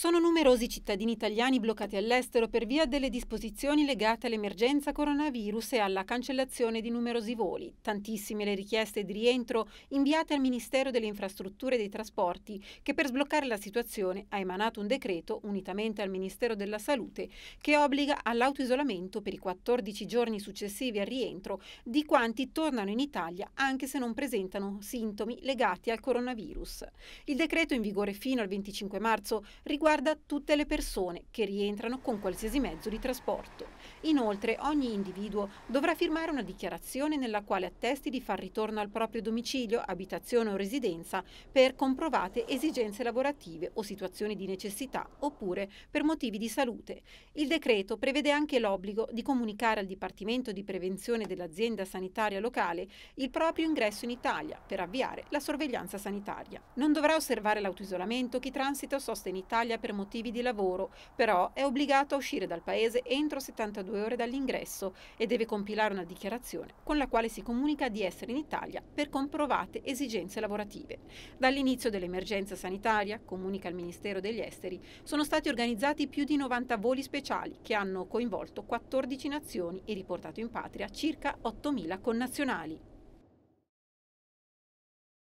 Sono numerosi i cittadini italiani bloccati all'estero per via delle disposizioni legate all'emergenza coronavirus e alla cancellazione di numerosi voli. Tantissime le richieste di rientro inviate al Ministero delle Infrastrutture e dei Trasporti, che per sbloccare la situazione ha emanato un decreto, unitamente al Ministero della Salute, che obbliga all'autoisolamento per i 14 giorni successivi al rientro di quanti tornano in Italia anche se non presentano sintomi legati al coronavirus. Il decreto in vigore fino al 25 marzo riguarda riguarda tutte le persone che rientrano con qualsiasi mezzo di trasporto. Inoltre ogni individuo dovrà firmare una dichiarazione nella quale attesti di far ritorno al proprio domicilio, abitazione o residenza per comprovate esigenze lavorative o situazioni di necessità oppure per motivi di salute. Il decreto prevede anche l'obbligo di comunicare al Dipartimento di Prevenzione dell'azienda sanitaria locale il proprio ingresso in Italia per avviare la sorveglianza sanitaria. Non dovrà osservare l'autoisolamento chi transita o sosta in Italia per motivi di lavoro, però è obbligato a uscire dal paese entro 72 ore dall'ingresso e deve compilare una dichiarazione con la quale si comunica di essere in Italia per comprovate esigenze lavorative. Dall'inizio dell'emergenza sanitaria, comunica il Ministero degli Esteri, sono stati organizzati più di 90 voli speciali che hanno coinvolto 14 nazioni e riportato in patria circa 8.000 connazionali.